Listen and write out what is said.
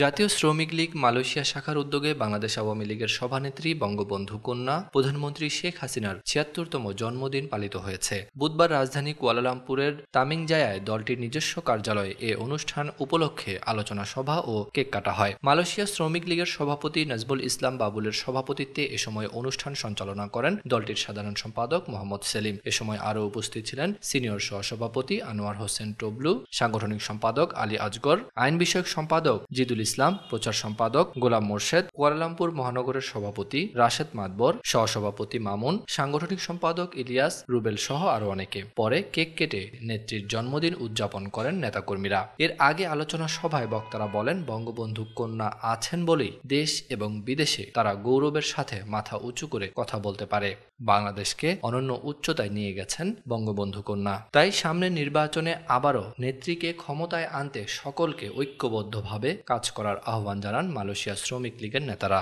জাতীয় শ্রমিক লীগ মালয়েশিয়া শাখার উদ্যোগে বাংলাদেশ আওয়ামী লীগের সভানেত্রী বঙ্গবন্ধু কন্যা প্রধানমন্ত্রী শেখ হাসিনার ছিয়াত্তরতম জন্মদিন পালিত হয়েছে বুধবার রাজধানী কুয়ালালামপুরের তামিংজায়ায় দলটির নিজস্ব কার্যালয়ে এ অনুষ্ঠান উপলক্ষে আলোচনা সভা ও কেক কাটা হয় মালয়েশিয়া শ্রমিক লীগের সভাপতি নজবুল ইসলাম বাবুলের সভাপতিত্বে এ সময় অনুষ্ঠান সঞ্চালনা করেন দলটির সাধারণ সম্পাদক মোহাম্মদ সেলিম এ সময় আরও উপস্থিত ছিলেন সিনিয়র সহসভাপতি আনোয়ার হোসেন টবলু সাংগঠনিক সম্পাদক আলী আজগর আইন বিষয়ক সম্পাদক জিদুল ইসলাম প্রচার সম্পাদক গোলাম মোর্শেদ কুয়ালালামপুর মহানগরের সভাপতি রাশেদ মাতবর সহসভাপতি মামুন সাংগঠনিক সম্পাদক ইলিয়াস রুবেল সহ আরও অনেকে পরে কেক কেটে নেত্রীর জন্মদিন উদযাপন করেন নেতাকর্মীরা এর আগে আলোচনা সভায় বক্তারা বলেন বঙ্গবন্ধু কন্যা আছেন বলেই দেশ এবং বিদেশে তারা গৌরবের সাথে মাথা উঁচু করে কথা বলতে পারে বাংলাদেশকে অনন্য উচ্চতায় নিয়ে গেছেন বঙ্গবন্ধু কন্যা তাই সামনে নির্বাচনে আবারও নেত্রীকে ক্ষমতায় আনতে সকলকে ঐক্যবদ্ধভাবে কাজ করার আহ্বান জানান মালয়েশিয়া শ্রমিক লীগের নেতারা